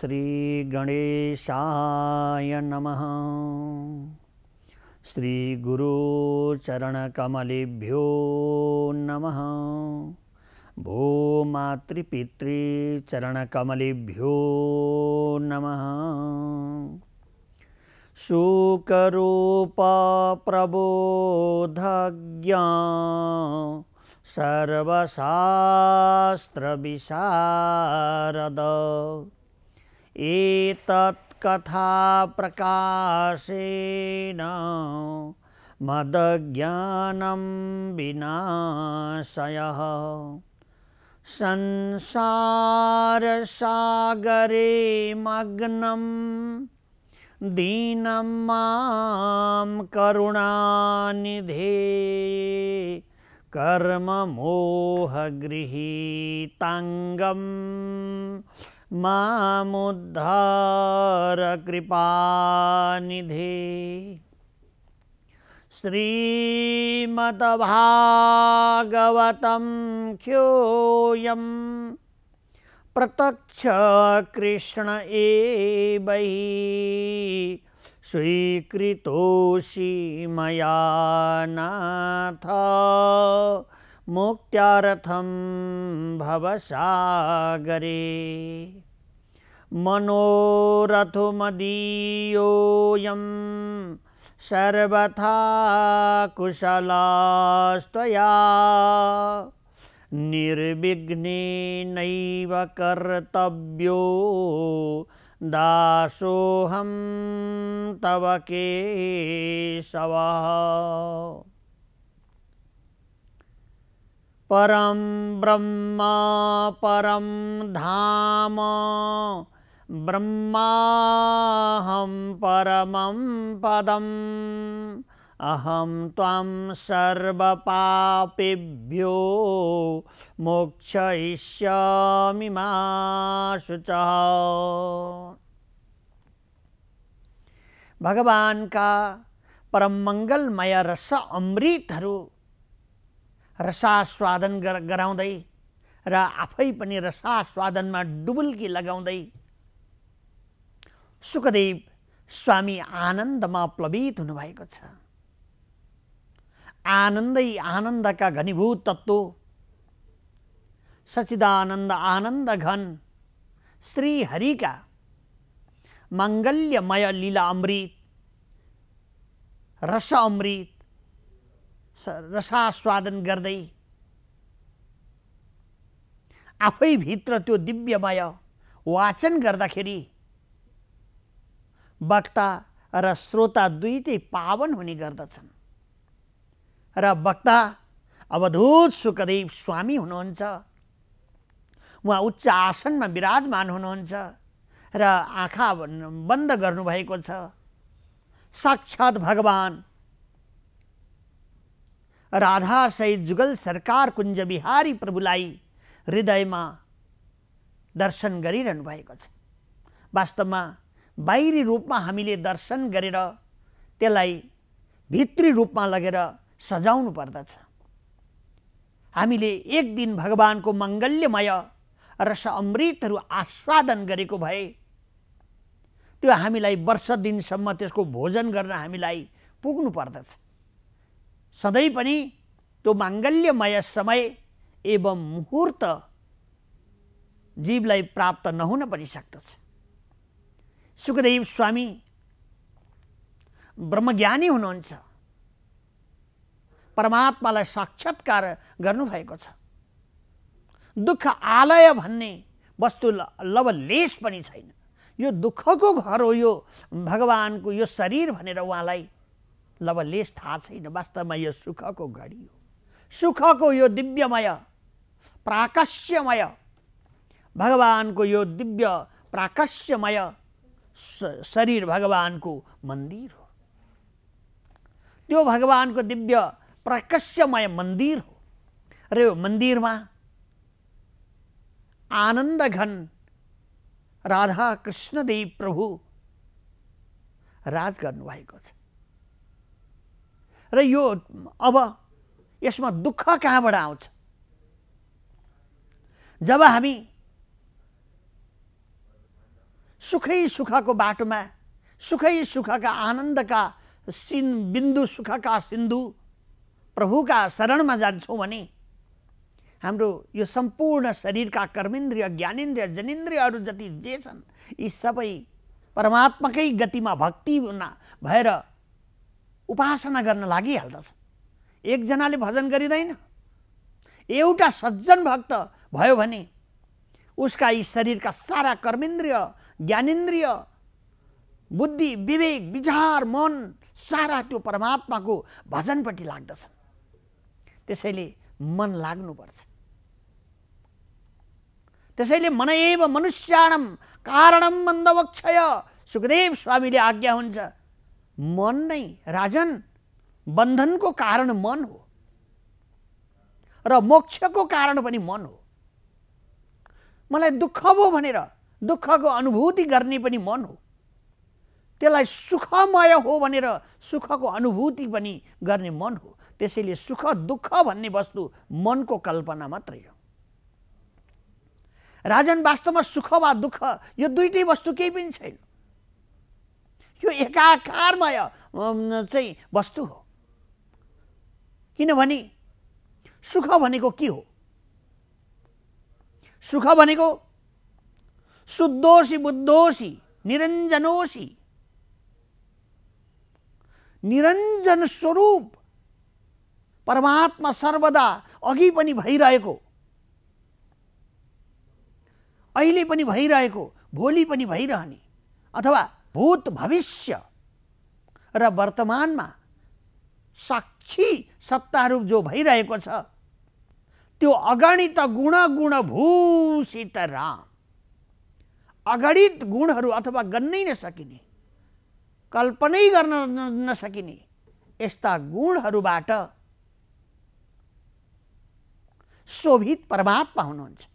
श्रीगणेशाय नमः श्रीगुरुचरणकमलेभ्यो नमः भूमातृपितृचरणकमलेभ्यो नमः शूकरूपा प्रबोधज्ञा सर्वशास्त्रविशारद एतत्कथाप्रकाशेन मदज्ञानं विनाशयः संसारसागरे मग्नं दीनं मां कर्म कर्ममोहगृहीताङ्गम् मामुद्धार कृपानिधे श्रीमद्भागवतं ख्योऽयं प्रत्यक्षकृष्ण बही स्वीकृत मया नाथ मुक्त्यार्थं भवसागरे मनोरथो मनोरथुमदीयोऽयं सर्वथा कुशलास्तया निर्विघ्ने नैव कर्तव्यो दासोऽहं तव केशवः परम ब्रह्म परम धाम हम परम पदम अहम तम सर्वपापेभ्यो मोक्षयिष्यामि मा भगवान का परम मंगलमय रस अमृतहरू रसास्वादन गराउँदै र आफै पनि रसास्वादनमा डुबुल्की लगाउँदै सुखदेव स्वामी आनन्दमा प्लवित हुनुभएको छ आनन्दै आनन्दका घनीभूत तत्त्व सचिदानन्द आनन्द घन श्रीहरिका मङ्गल्यमय लीला अमृत रस अमृत रसास्वादन गर्दै आफैभित्र त्यो दिव्यमय वाचन गर्दाखेरि वक्ता र श्रोता दुईटै पावन हुने गर्दछन् र वक्ता अवधूत सुखदेव स्वामी हुनुहुन्छ उहाँ उच्च आसनमा विराजमान हुनुहुन्छ र आँखा बन्द गर्नुभएको छ साक्षात् भगवान् राधा सहित जुगल सरकार कुञ्ज बिहारी प्रभुलाई हृदयमा दर्शन गरिरहनु भएको छ वास्तवमा बाहिरी रूपमा हामीले दर्शन गरेर त्यसलाई भित्री रूपमा लगेर सजाउनु पर्दछ हामीले एक दिन भगवानको मङ्गल्यमय रस अमृतहरू आस्वादन गरेको भए त्यो हामीलाई वर्ष दिनसम्म त्यसको भोजन गर्न हामीलाई पुग्नु पर्दछ सधैँ पनि त्यो माङ्गल्यमय समय एवं मुहुर्त जीवलाई प्राप्त नहुन पनि सक्दछ सुखदेव स्वामी ब्रह्मज्ञानी हुनुहुन्छ परमात्मालाई साक्षात्कार गर्नुभएको छ दुःख आलय भन्ने वस्तु लवलेस पनि छैन यो दुःखको घर हो यो भगवानको यो शरीर भनेर उहाँलाई लवलेस थाहा छैन वास्तवमा यो सुखको घडी हो सुखको यो दिव्यमय प्राकाश्यमय भगवानको यो दिव्य प्राकाश्यमय शरीर भगवानको मन्दिर हो त्यो भगवानको दिव्य प्राकाश्यमय मन्दिर हो र यो मन्दिरमा आनन्द घन राधा कृष्णदेव प्रभु राज गर्नुभएको छ र यो अब यसमा दुःख कहाँबाट आउँछ जब हामी सुखै सुखको बाटोमा सुखै सुखका आनन्दका सिन् बिन्दु सुखका सिन्धु प्रभुका शरणमा जान्छौँ भने हाम्रो यो सम्पूर्ण शरीरका कर्मेन्द्रिय ज्ञानेन्द्रिय जनेन्द्रियहरू जति जे छन् यी सबै परमात्माकै गतिमा भक्ति भएर उपासना गर्न लागिहाल्दछ एकजनाले भजन गरिँदैन एउटा सज्जन भक्त भयो भने उसका यी शरीरका सारा कर्मेन्द्रिय ज्ञानेन्द्रिय बुद्धि विवेक विचार मन सारा त्यो परमात्माको भजनपट्टि लाग्दछन् त्यसैले मन लाग्नुपर्छ त्यसैले मनैव मनुष्याणम कारणम मन्दवक्षय सुखदेव स्वामीले आज्ञा हुन्छ मन नै राजन बन्धनको कारण मन हो र मोक्षको कारण पनि मन हो मलाई दुःख भयो भनेर दुःखको अनुभूति गर्ने पनि मन हो त्यसलाई सुखमय हो भनेर सुखको अनुभूति पनि गर्ने मन हो त्यसैले सुख दुःख भन्ने वस्तु मनको कल्पना मात्रै हो राजन वास्तवमा सुख वा दुःख यो दुइटै वस्तु केही पनि छैन यो एकाकारमय चाहिँ वस्तु हो किनभने सुख भनेको के हो सुख भनेको शुद्धोषी बुद्धोषी निरञ्जनोषी निरञ्जन स्वरूप परमात्मा सर्वदा अघि पनि भइरहेको अहिले पनि भइरहेको भोलि पनि भइरहने अथवा भूत भविष्य र वर्तमानमा साक्षी सत्तारूप जो भइरहेको छ त्यो अगणित गुण गुणभूषित राम अगणित गुणहरू अथवा गन्नै नसकिने कल्पनै गर्न नसकिने यस्ता गुणहरूबाट शोभित परमात्मा हुनुहुन्छ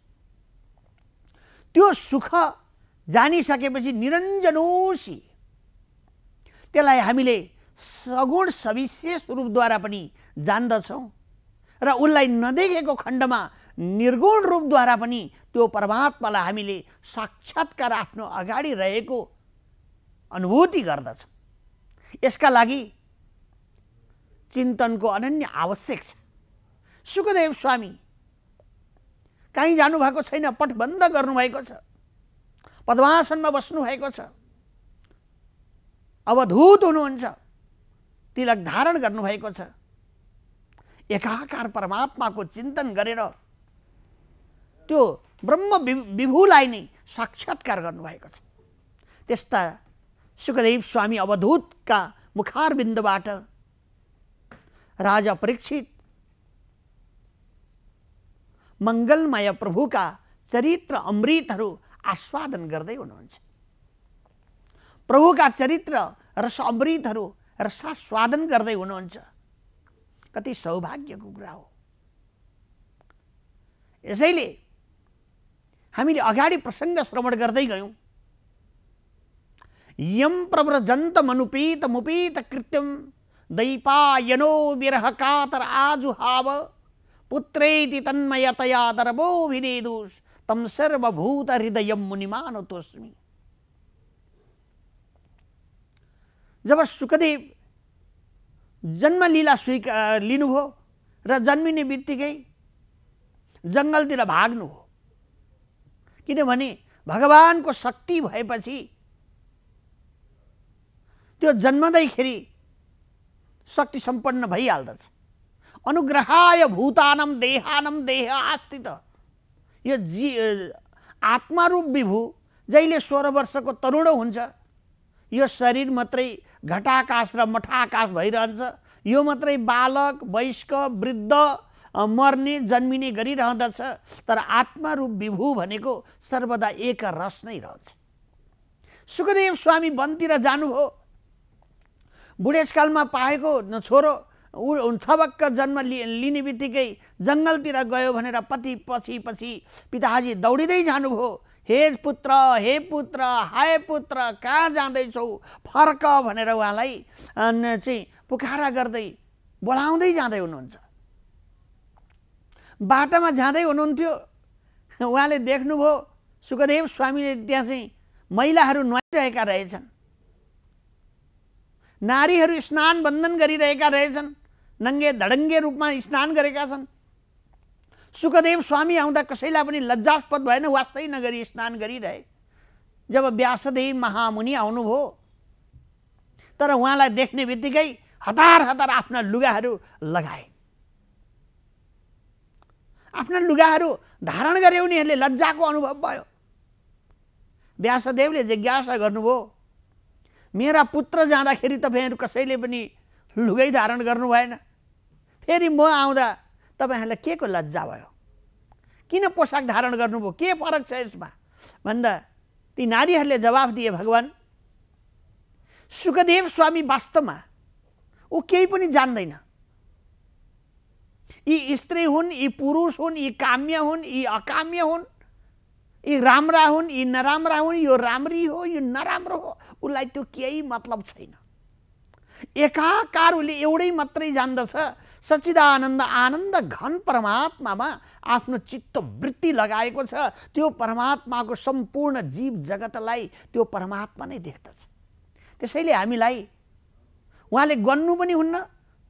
त्यो सुख जानिसकेपछि निरञ्जनोसी त्यसलाई हामीले सगुण सविशेष रूपद्वारा पनि जान्दछौँ र उसलाई नदेखेको खण्डमा निर्गुण रूपद्वारा पनि त्यो परमात्मालाई हामीले साक्षात्कार आफ्नो अगाडि रहेको अनुभूति गर्दछौँ यसका लागि चिन्तनको अनन्य आवश्यक छ सुखदेव स्वामी कहीँ जानुभएको छैन पटबन्द गर्नुभएको छ पद्मासनमा बस्नुभएको छ अवधूत हुनुहुन्छ तिलक धारण गर्नुभएको छ एकाकार परमात्माको चिन्तन गरेर त्यो ब्रह्म विभुलाई नै साक्षात्कार गर्नुभएको छ त्यस्ता सुखदेव स्वामी अवधूतका मुखारबिन्दुबाट राजा परीक्षित मङ्गलमय प्रभुका चरित्र अमृतहरू आस्वादन गर्दै प्रभु का चरित्र र समृद्धहरू रसास्वादन गर्दै हुनुहुन्छ कति सौभाग्यको कुरा हो यसैले हामीले अगाडि प्रसङ्ग श्रवण गर्दै गयौँ यम प्रव्रजन्त मनुपीत मुपीत कृत्यम दैपायनो विरह कातर आजुहाव पुत्रेति तन्मयतया दर्भो विनेदुष तम सर्वभूत हृदय मुनिमान तोस्मी जब सुखदेव जन्मलीला लिनु लिनुभयो र जन्मिने बित्तिकै जङ्गलतिर भाग्नु हो किनभने भगवानको शक्ति भएपछि त्यो जन्मदैखेरि शक्ति सम्पन्न भइहाल्दछ अनुग्रहाय भूतानम देहानम देह त यो जी आत्मारूप विभु जहिले सोह्र वर्षको तरुण हुन्छ यो शरीर मात्रै घटाकाश र मठाकाश भइरहन्छ यो मात्रै बालक वयस्क वृद्ध मर्ने जन्मिने गरिरहँदछ तर आत्मारूप विभु भनेको सर्वदा एक रस नै रहन्छ सुखदेव स्वामी वनतिर हो बुढेसकालमा पाएको छोरो ऊ थबक्क जन्म लि लिने बित्तिकै जङ्गलतिर गयो भनेर पति पछि पछि पिताजी दौडिँदै जानुभयो हे पुत्र हे पुत्र हाय पुत्र कहाँ जाँदैछौ फर्क भनेर उहाँलाई चाहिँ पुकारा गर्दै बोलाउँदै जाँदै हुनुहुन्छ बाटोमा जाँदै हुनुहुन्थ्यो उहाँले देख्नुभयो सुखदेव स्वामीले त्यहाँ चाहिँ महिलाहरू नुहाइरहेका रहेछन् नारीहरू स्नान बन्धन गरिरहेका रहेछन् नङ्गे धडङ्गे रूपमा स्नान गरेका छन् सुखदेव स्वामी आउँदा कसैलाई पनि लज्जास्पद भएन वास्तै नगरी स्नान गरिरहे जब व्यासदेव महामुनि आउनुभयो तर उहाँलाई देख्ने बित्तिकै हतार हतार आफ्ना लुगाहरू लगाए आफ्ना लुगाहरू धारण गरे उनीहरूले लज्जाको अनुभव भयो व्यासदेवले जिज्ञासा गर्नुभयो मेरा पुत्र जाँदाखेरि तपाईँहरू कसैले पनि लुगै धारण गर्नु भएन फेरि म आउँदा तपाईँहरूलाई के को लज्जा भयो किन पोसाक धारण गर्नुभयो के फरक छ यसमा भन्दा ती नारीहरूले जवाफ दिए भगवान् सुखदेव स्वामी वास्तवमा ऊ केही पनि जान्दैन यी स्त्री हुन् यी पुरुष हुन् यी काम्य हुन् यी अकाम्य हुन् यी राम्रा हुन् यी नराम्रा हुन् यो राम्री हो यो नराम्रो हो उसलाई त्यो केही मतलब छैन एकाकार एउटै मात्रै जान्दछ सचिदानन्द आनन्द घन परमात्मामा आफ्नो चित्त वृत्ति लगाएको छ त्यो परमात्माको सम्पूर्ण जीव जगतलाई त्यो परमात्मा नै देख्दछ त्यसैले हामीलाई उहाँले गन्नु पनि हुन्न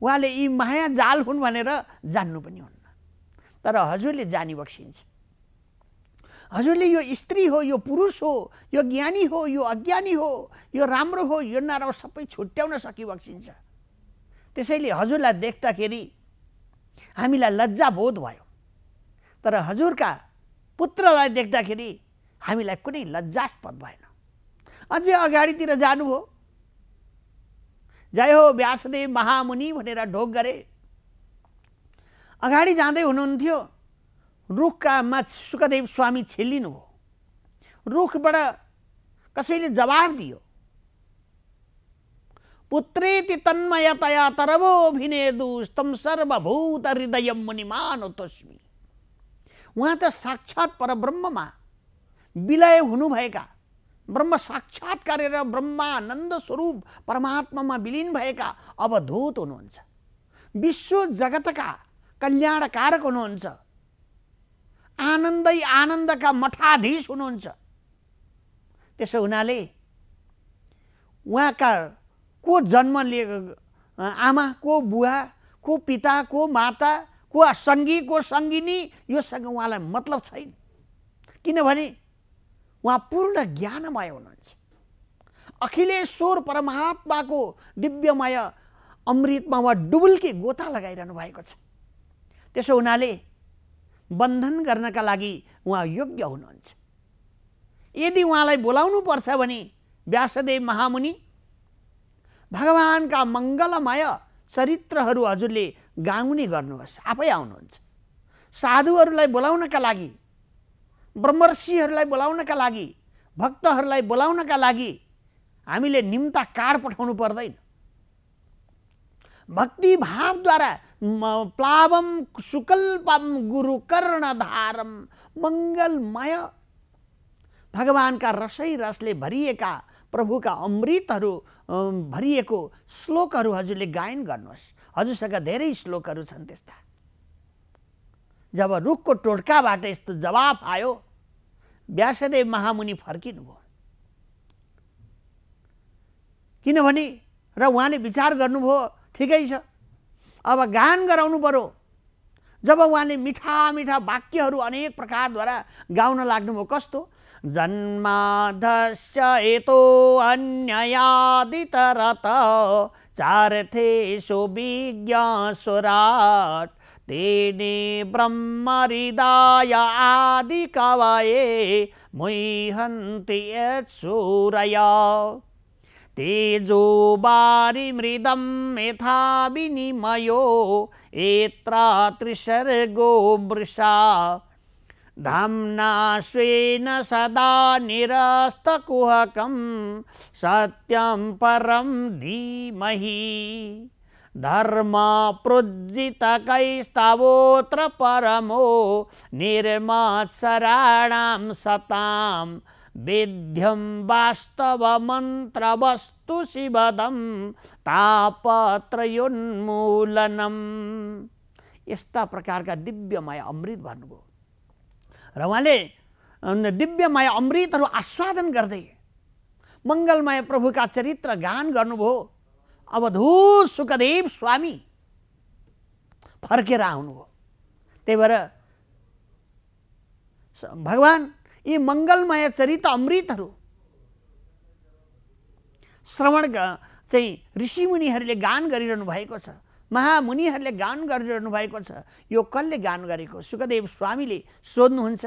उहाँले यी माया जाल हुन् भनेर जान्नु पनि हुन्न तर हजुरले जानी बक्सिन्छ हजुरले यो स्त्री हो यो पुरुष हो यो ज्ञानी हो यो अज्ञानी हो यो राम्रो हो यो नराम्रो सबै छुट्याउन सकिबक्सिन्छ त्यसैले हजुरलाई देख्दाखेरि हामीलाई लज्जाबोध भयो तर हजुरका पुत्रलाई देख्दाखेरि हामीलाई कुनै लज्जास्पद भएन अझै अगाडितिर जानु हो जय हो व्यासदेव महामुनि भनेर ढोक गरे अगाडि जाँदै हुनुहुन्थ्यो रुखकामा सुखदेव स्वामी छेलिनु हो रुखबाट कसैले जवाब दियो पुत्रेति तन्मयतया दुस्तम सर्वभूत हृदय मुनिमानो तस्मी उहाँ त साक्षात् परब्रह्ममा विलय हुनुभएका ब्रह्म साक्षात् गरेर ब्रह्मानन्द स्वरूप परमात्मामा विलिन भएका अवधूत हुनुहुन्छ विश्व जगतका कल्याणकारक हुनुहुन्छ आनन्दै आनन्दका मठाधीश हुनुहुन्छ त्यसो हुनाले उहाँका को जन्म लिएको आमा को बुवा को पिता को माता को सङ्गी को सङ्गिनी योसँग उहाँलाई मतलब छैन किनभने उहाँ पूर्ण ज्ञानमय हुनुहुन्छ अखिलेश्वर परमात्माको दिव्यमय अमृतमा उहाँ डुबुल्की गोता लगाइरहनु भएको छ त्यसो हुनाले बन्धन गर्नका लागि उहाँ योग्य हुनुहुन्छ यदि उहाँलाई बोलाउनु पर्छ भने व्यासदेव महामुनि भगवान्का मङ्गलमय चरित्रहरू हजुरले गाउने गर्नुहोस् आफै आउनुहुन्छ साधुहरूलाई बोलाउनका लागि ब्रह्मर्षिहरूलाई बोलाउनका लागि भक्तहरूलाई बोलाउनका लागि हामीले निम्ता कार्ड पठाउनु पर्दैन भक्तिभावद्वारा प्लावम सुकल्पम गुरु मंगलमय मङ्गलमय भगवान्का रसै रसले भरिएका प्रभुका अमृतहरू भरिएको श्लोकहरू हजुरले गायन गर्नुहोस् हजुरसँग धेरै श्लोकहरू छन् त्यस्ता जब रुखको टोटकाबाट यस्तो जवाफ आयो व्यासदेव महामुनि फर्किनुभयो किनभने र उहाँले विचार गर्नुभयो ठिकै छ अब गान गराउनु पऱ्यो जब उहाँले मिठा मिठा वाक्यहरू अनेक प्रकारद्वारा गाउन लाग्नुभयो कस्तो जन्माधस्य एतो अन्ययादितरत चारथे सुविज्ञ सुराट तेने ब्रह्मरिदाय आदि मुहन्ति यत् सूरया तेजो बारी तेजोबारिमृदं यथा विनिमयो एत्रात्रिसर्गो मृषा धाम्ना स्वेन सत्यम परम धीमह धर्म धीमहि धर्माप्रुज्जितकैस्तवोऽत्र परमो निर्मात्सराणां सताम् मन्त्र वस्तु शिवदं तापत्रयोन्मूलनम यस्ता प्रकारका दिव्यमय अमृत भन्नुभयो र उहाँले दिव्यमय अमृतहरू आस्वादन गर्दै मङ्गलमय प्रभुका चरित्र गान गर्नुभयो अवधू सुखदेव स्वामी फर्केर आउनुभयो त्यही भएर भगवान् यी मङ्गलमय चरित अमृतहरू श्रवण चाहिँ ऋषिमुनिहरूले गान गरिरहनु भएको छ महामुनिहरूले गान गरिरहनु भएको छ यो कसले गान गरेको सुखदेव स्वामीले सोध्नुहुन्छ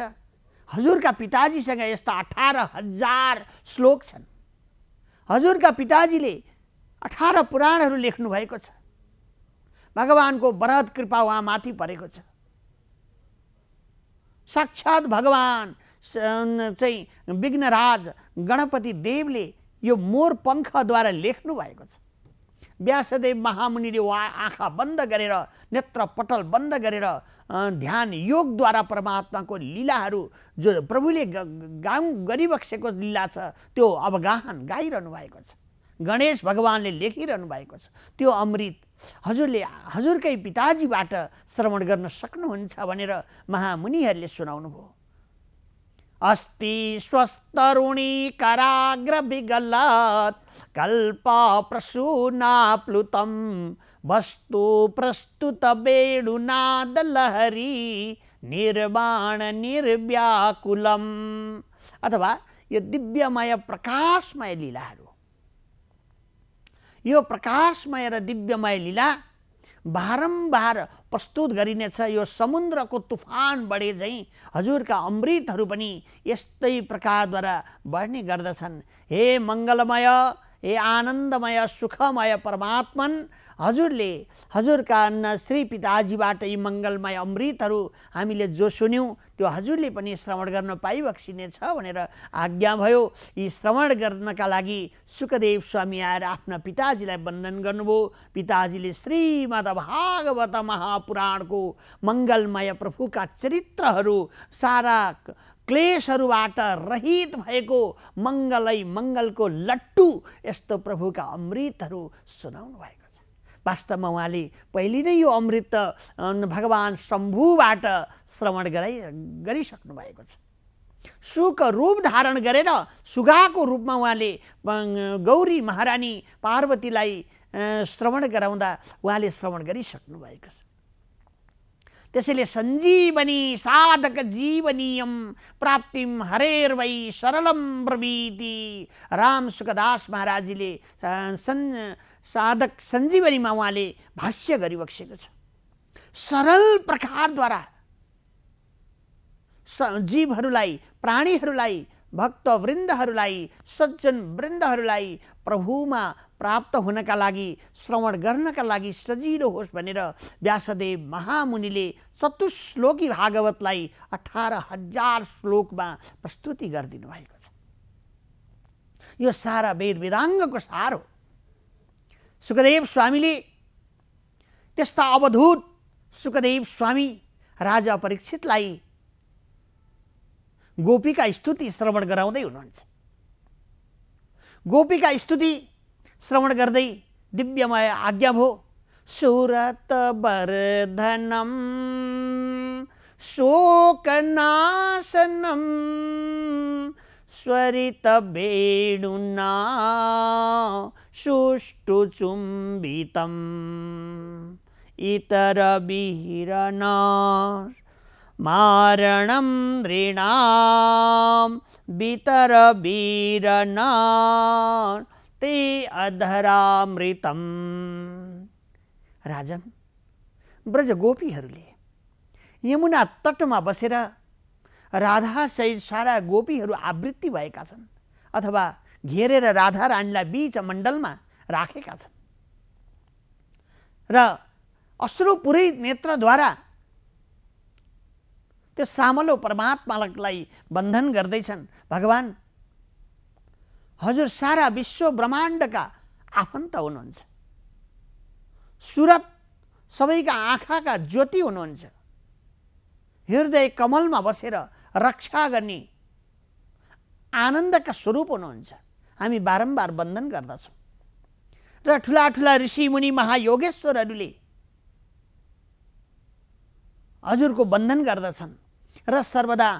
हजुरका पिताजीसँग यस्ता अठार हजार श्लोक छन् हजुरका पिताजीले अठार पुराणहरू लेख्नुभएको छ भगवान्को वरद कृपा उहाँ माथि परेको छ साक्षात् भगवान् चाहिँ विघ्नराज गणपति देवले यो मोर पङ्खद्वारा लेख्नु भएको छ व्यासदेव महामुनिले वा आँखा बन्द गरेर नेत्र पटल बन्द गरेर ध्यान योगद्वारा परमात्माको लीलाहरू जो प्रभुले गाउँ गरिबक्सेको लीला छ त्यो अवगाहन गाइरहनु भएको छ गणेश भगवान्ले लेखिरहनु भएको छ त्यो अमृत हजुरले हजुरकै पिताजीबाट श्रवण गर्न सक्नुहुन्छ भनेर महामुनिहरूले सुनाउनुभयो ಅಸ್ತಿ ಸ್ವಸ್ತರುಣೀಕರಾಗ್ರಬಿಗಲಾತ್ ಕಲ್ಪಾ ಪ್ರಸೂನಾಪ್ಲುತಂ ವಸ್ತು ಪ್ರಸ್ತುತ ಬೇಡುನಾದಲಹರಿ ನಿರ್ಮಾಣ ನಿರ್ವ್ಯಾಕುಲಂ ಅಥವಾ ಈ ದಿವ್ಯಮಯ ಪ್ರಕಾಶಮಯ ಲೀಲಾರು ಯೋ ಪ್ರಕಾಶಮಯರ ದಿವ್ಯಮಯ ಲೀಲಾ बारम्बार प्रस्तुत गरिनेछ यो समुद्रको तुफान बढे झैँ हजुरका अमृतहरू पनि यस्तै प्रकारद्वारा बढ्ने गर्दछन् हे मङ्गलमय ए आनन्दमय सुखमय परमात्मन हजुरले हजुरका अन्न श्री पिताजीबाट यी मङ्गलमय अमृतहरू हामीले जो सुन्यौँ त्यो हजुरले पनि श्रवण गर्न पाइबक्सिनेछ भनेर आज्ञा भयो यी श्रवण गर्नका लागि सुखदेव स्वामी आएर आफ्ना पिताजीलाई वन्दन गर्नुभयो पिताजीले भागवत महापुराणको मङ्गलमय प्रभुका चरित्रहरू सारा क्लेशहरूबाट रहित भएको मङ्गलै मङ्गलको लट्टु यस्तो प्रभुका अमृतहरू सुनाउनु भएको छ वास्तवमा उहाँले पहिले नै यो अमृत भगवान् शम्भुबाट श्रवण गराइ गरिसक्नु भएको छ सुख रूप धारण गरेर सुगाको रूपमा उहाँले गौरी महारानी पार्वतीलाई श्रवण गराउँदा उहाँले श्रवण गरिसक्नु भएको छ त्यसैले सञ्जीवनी साधक जीवनीयम प्राप्तिम हरेर वै सरलम प्रवीति राम सुखदास महाराजीले सन् साधक सञ्जीवनीमा उहाँले भाष्य गरिबसेको छ सरल प्रकारद्वारा स जीवहरूलाई प्राणीहरूलाई वृन्दहरूलाई सज्जन वृन्दहरूलाई प्रभुमा प्राप्त हुनका लागि श्रवण गर्नका लागि सजिलो होस् भनेर व्यासदेव महामुनिले चतुश्लोकी भागवतलाई अठार हजार श्लोकमा प्रस्तुति गरिदिनु भएको छ यो सारा वेद वेदाङ्गको सार हो सुखदेव स्वामीले त्यस्ता अवधूत सुखदेव स्वामी राजा परीक्षितलाई गोपीका स्तुति श्रवण गराउँदै हुनुहुन्छ गोपी का स्तुति श्रवण करते दिव्यमय आज्ञा भो बेणुना सुष्टु चुंबितम इतर बिहिरना मारणं नृणां वितरवीरना ते अधरामृतम् राजन ब्रजगोपीहरूले यमुना तटमा बसेर सहित सारा गोपीहरू आवृत्ति भएका छन् अथवा घेरेर राधा रानीलाई बीच मण्डलमा राखेका छन् र पुरै नेत्रद्वारा त्यो सामलो परमात्मालाई बन्धन गर्दैछन् भगवान् हजुर सारा विश्व ब्रह्माण्डका आफन्त हुनुहुन्छ सुरत सबैका आँखाका ज्योति हुनुहुन्छ हृदय कमलमा बसेर रक्षा गर्ने आनन्दका स्वरूप हुनुहुन्छ हामी बारम्बार बन्धन गर्दछौँ र ठुला ठुला ऋषि मुनि महायोगेश्वरहरूले हजुरको बन्धन गर्दछन् रर्वदा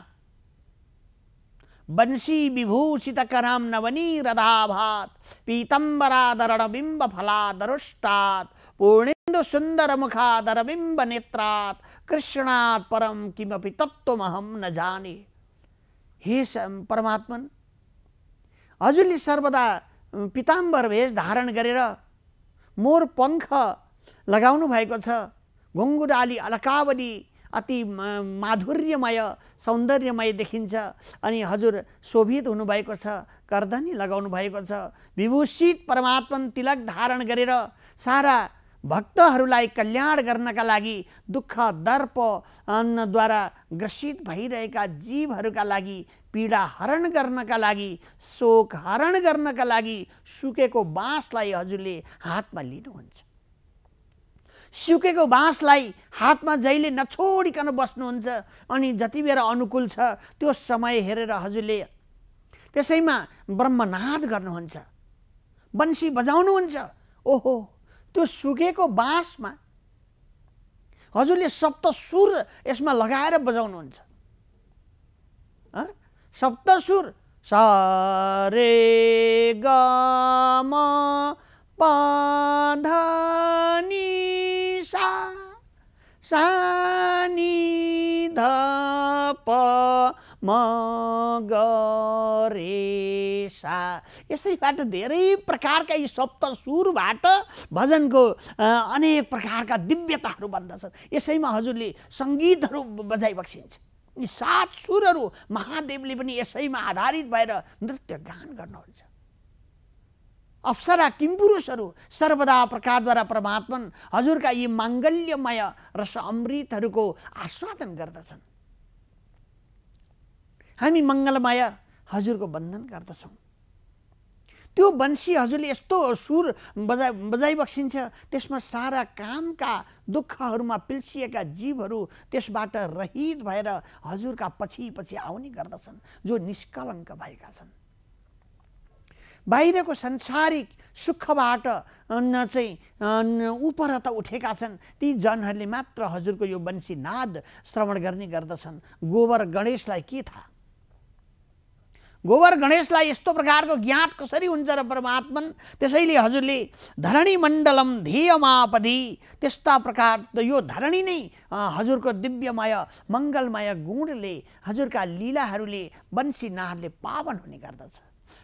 बंशी विभूषित कराम नवनी रधाभात पीतम्बरादरण बिंब फलादरुष्टात पूर्णिंदु सुंदर मुखादर बिंब नेत्रात कृष्णात् परम किमपि तत्वमहम न जाने हे परमात्मन हजुरले सर्वदा पीतांबर वेश धारण गरेर मोर पङ्ख लगाउनु भएको छ घुङ्गुडाली अलकावली अति माधुर्यमय सौन्दर्यमय देखिन्छ अनि हजुर शोभित हुनुभएको छ गर्दनी लगाउनु भएको छ विभूषित परमात्मन तिलक धारण गरेर सारा भक्तहरूलाई कल्याण गर्नका लागि दुःख दर्प अन्नद्वारा ग्रसित भइरहेका जीवहरूका लागि पीडा हरण गर्नका लागि शोक हरण गर्नका लागि सुकेको बाँसलाई हजुरले हातमा लिनुहुन्छ सुकेको बाँसलाई हातमा जहिले नछोडिकन बस्नुहुन्छ अनि जति बेला अनुकूल छ त्यो समय हेरेर हजुरले त्यसैमा ब्रह्मनाद गर्नुहुन्छ बन्सी बजाउनुहुन्छ ओहो त्यो सुकेको बाँसमा हजुरले सप्त सुर यसमा लगाएर बजाउनुहुन्छ सप्त सुर स रे ग म सानी ध प म रे सा यसैबाट धेरै प्रकारका यी सप्त सुरबाट भजनको अनेक प्रकारका दिव्यताहरू बन्दछन् यसैमा हजुरले सङ्गीतहरू बक्सिन्छ यी सात सुरहरू महादेवले पनि यसैमा आधारित भएर नृत्य गान गर्नुहुन्छ अप्सरा किम्पुरुषहरू सर्वदा प्रकारद्वारा परमात्मन हजुरका यी माङ्गल्यमय रस अमृतहरूको आस्वादन गर्दछन् हामी मङ्गलमय हजुरको बन्धन गर्दछौँ त्यो वंशी हजुरले यस्तो सुर बजा बजाइबक्सिन्छ त्यसमा सारा कामका दुःखहरूमा पिल्सिएका जीवहरू त्यसबाट रहित भएर हजुरका पछि पछि आउने गर्दछन् जो निष्कलङ्क भएका छन् बाहिरको संसारिक सुखबाट चाहिँ उपर त उठेका छन् ती जनहरूले मात्र हजुरको यो वंशी नाद श्रवण गर्ने गर्दछन् गोबर गणेशलाई के थाहा गोबर गणेशलाई यस्तो प्रकारको ज्ञात कसरी हुन्छ र परमात्मन त्यसैले हजुरले धरणी मण्डलम ध्येयमापदी त्यस्ता प्रकार यो धरणी नै हजुरको दिव्यमय मङ्गलमय गुणले हजुरका लीलाहरूले वंशी नादले पावन हुने गर्दछ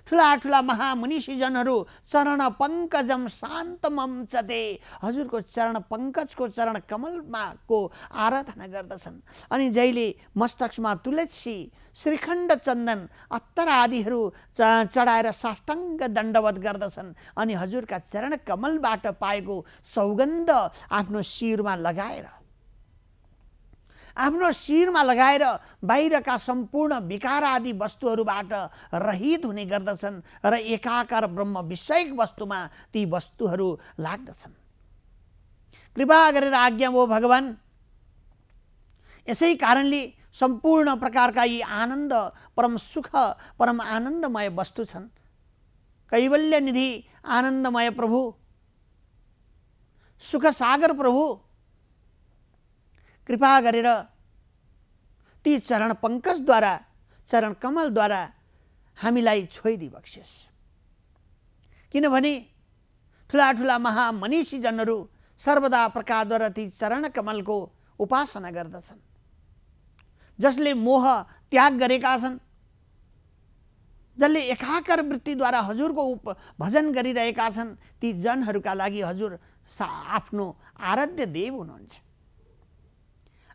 ठुला ठुला महामुनिषिजनहरू चरण पङ्कजम शान्तमम चते हजुरको चरण पङ्कजको चरण कमलमाको आराधना गर्दछन् अनि जहिले मस्तकमा तुलसी श्रीखण्ड चन्दन अत्तर आदिहरू चढाएर साष्टाङ्ग दण्डवत गर्दछन् अनि हजुरका चरण कमलबाट पाएको सौगन्ध आफ्नो शिरमा लगाएर आफ्नो शिरमा लगाएर बाहिरका सम्पूर्ण विकार आदि वस्तुहरूबाट रहित हुने गर्दछन् र एकाकार ब्रह्म विषयक वस्तुमा ती वस्तुहरू लाग्दछन् कृपा गरेर आज्ञा हो भगवान् यसै कारणले सम्पूर्ण प्रकारका यी आनन्द परम सुख परम आनन्दमय वस्तु छन् कैवल्य निधि आनन्दमय प्रभु सुख सागर प्रभु कृपा गरेर ती चरण पङ्कजद्वारा चरण कमलद्वारा हामीलाई छोइदि बक्सियोस् किनभने ठुला ठुला महामनिषीजनहरू सर्वदा प्रकारद्वारा ती चरण कमलको उपासना गर्दछन् जसले मोह त्याग गरेका छन् जसले एकाकर वृत्तिद्वारा हजुरको उप भजन गरिरहेका छन् ती जनहरूका लागि हजुर सा आफ्नो आराध्य देव हुनुहुन्छ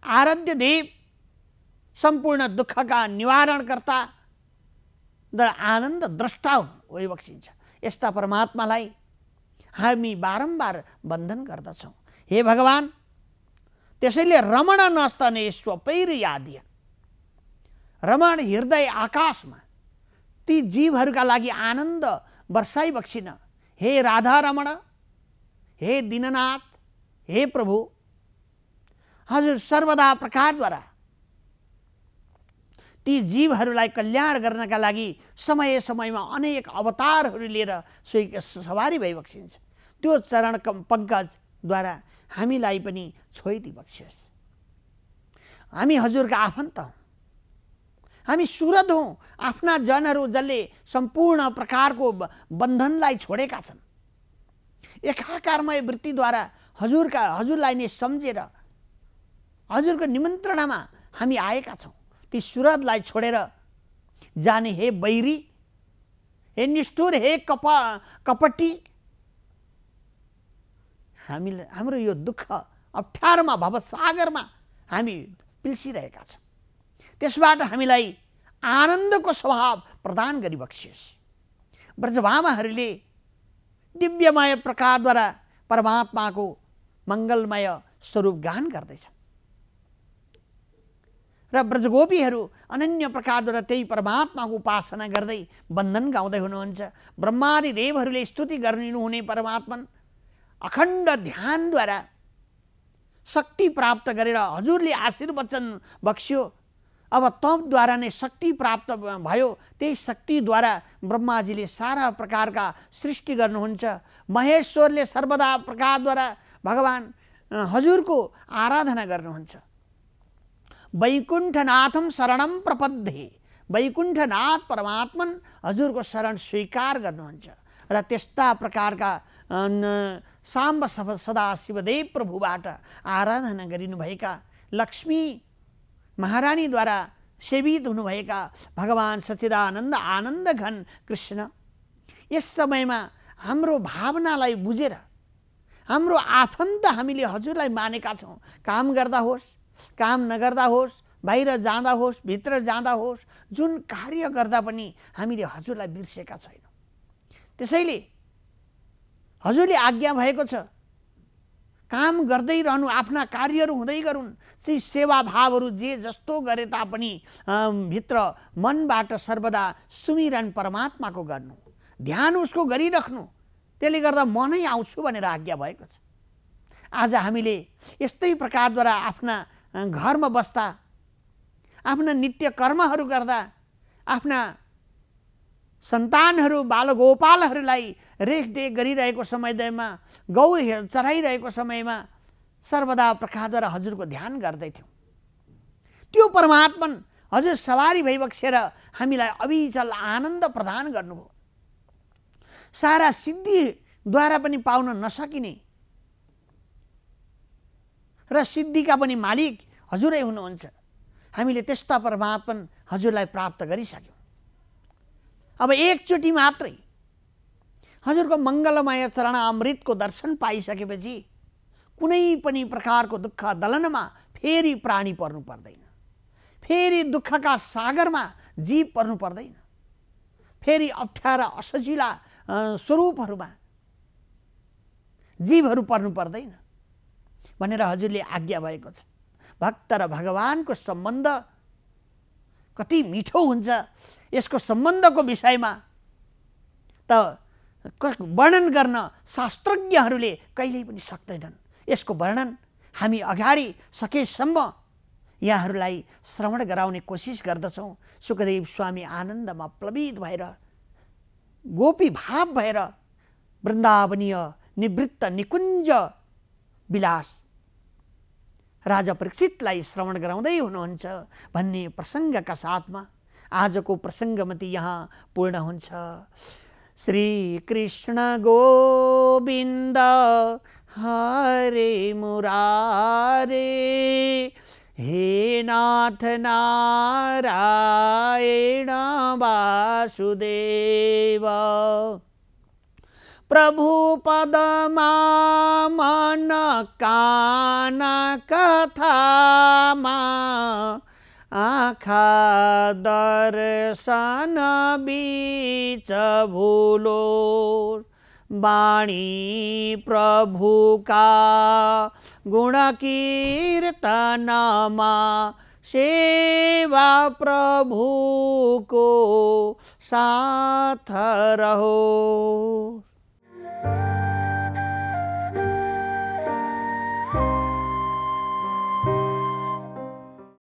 आराध्य देव सम्पूर्ण दुःखका निवारणकर्ता र आनन्द द्रष्टा हुन् बक्सिन्छ यस्ता परमात्मालाई हामी बारम्बार बन्धन गर्दछौँ हे भगवान् त्यसैले रमण नस्तने स्वपैर यादिय रमण हृदय आकाशमा ती जीवहरूका लागि आनन्द वर्षाइ बक्सिन हे राधा रमण हे दीननाथ हे प्रभु हजुर सर्वदा प्रकारद्वारा ती जीवहरूलाई कल्याण गर्नका लागि समय समयमा अनेक अवतारहरू लिएर स्वी सवारी भइबक्सिन्छ त्यो चरण पङ्कजद्वारा हामीलाई पनि छोइदि बक्सियोस् हामी हजुरका आफन्त हौँ हामी सुरद हौँ आफ्ना जनहरू जसले सम्पूर्ण प्रकारको बन्धनलाई छोडेका छन् एकाकारमय वृत्तिद्वारा हजुरका हजुरलाई नै सम्झेर हजुरको निमन्त्रणामा हामी आएका छौँ ती सुरतलाई छोडेर जाने हे बैरी हे निष्ठुर हे कप कपटी हामीले हाम्रो यो दुःख अप्ठ्यारोमा भवसागरमा हामी पिल्सिरहेका छौँ त्यसबाट हामीलाई आनन्दको स्वभाव प्रदान गरिबक्सियोस् ब्रजभामाहरूले दिव्यमय प्रकारद्वारा परमात्माको मङ्गलमय स्वरूप गान गर्दैछन् र ब्रजगोपीहरू अनन्य प्रकारद्वारा त्यही परमात्माको उपासना गर्दै बन्धन गाउँदै हुनुहुन्छ ब्रह्मादि देवहरूले स्तुति गरिनुहुने परमात्मा अखण्ड ध्यानद्वारा शक्ति प्राप्त गरेर हजुरले आशीर्वचन बक्स्यो अब तपद्वारा नै शक्ति प्राप्त भयो त्यही शक्तिद्वारा ब्रह्माजीले सारा प्रकारका सृष्टि गर्नुहुन्छ महेश्वरले सर्वदा प्रकारद्वारा भगवान् हजुरको आराधना गर्नुहुन्छ वैकुण्ठनाथम शरणम प्रपद्धे वैकुण्ठनाथ परमात्मन हजुरको शरण स्वीकार गर्नुहुन्छ र त्यस्ता प्रकारका साम्ब सदा शिवदेव प्रभुबाट आराधना गरिनुभएका लक्ष्मी महारानीद्वारा सेवित हुनुभएका भगवान् सच्चिदानन्द आनन्द घन कृष्ण यस समयमा हाम्रो भावनालाई बुझेर हाम्रो आफन्त हामीले हजुरलाई मानेका छौँ काम गर्दा होस् काम नगर्दा होस् बाहिर जाँदा होस् भित्र जाँदा होस् जुन कार्य गर्दा पनि हामीले हजुरलाई बिर्सेका छैनौँ त्यसैले हजुरले आज्ञा भएको छ काम गर्दै रहनु आफ्ना कार्यहरू हुँदै गरून् ती सेवाभावहरू जे जस्तो गरे तापनि भित्र मनबाट सर्वदा सुमिरन परमात्माको गर्नु ध्यान उसको गरिराख्नु त्यसले गर्दा म नै आउँछु भनेर आज्ञा भएको छ आज हामीले यस्तै प्रकारद्वारा आफ्ना घरमा बस्दा आफ्ना नित्य कर्महरू गर्दा आफ्ना सन्तानहरू बालगोपालहरूलाई रेखदेख गरिरहेको समयमा गौ चराइरहेको समयमा सर्वदा प्रखादर हजुरको ध्यान गर्दैथ्यौँ त्यो परमात्मन हजुर सवारी भई हामीलाई अविचल आनन्द प्रदान गर्नुभयो सारा सिद्धिद्वारा पनि पाउन नसकिने र सिद्धिका पनि मालिक हजुरै हुनुहुन्छ हामीले त्यस्ता परमात्मा हजुरलाई प्राप्त गरिसक्यौँ अब एकचोटि मात्रै हजुरको मङ्गलमय चरण अमृतको दर्शन पाइसकेपछि कुनै पनि प्रकारको दुःख दलनमा फेरि प्राणी पर्नु पर्दैन फेरि दुःखका सागरमा जीव पर्नु पर्दैन फेरि अप्ठ्यारा असजिला स्वरूपहरूमा जीवहरू पर्नु पर्दैन भनेर हजुरले आज्ञा भएको छ भक्त र भगवानको सम्बन्ध कति मिठो हुन्छ यसको सम्बन्धको विषयमा त वर्णन गर्न शास्त्रज्ञहरूले कहिल्यै पनि सक्दैनन् यसको वर्णन हामी अगाडि सकेसम्म यहाँहरूलाई श्रवण गराउने कोसिस गर्दछौँ सुखदेव स्वामी आनन्दमा प्लवित भएर गोपी भाव भएर वृन्दावनीय निवृत्त निकुञ्ज विलास राजा परीक्षित श्रवण का साथ में आज को प्रसंग मत यहाँ पूर्ण हो श्री कृष्ण गोविंद हरे मुरारे हे नाथ नारायण वासुदेव प्रभु कथा आखा दर्शन बीच भूलो वाणी प्रभु का गुण कीर्तन सेवा प्रभु को साथ रहो you.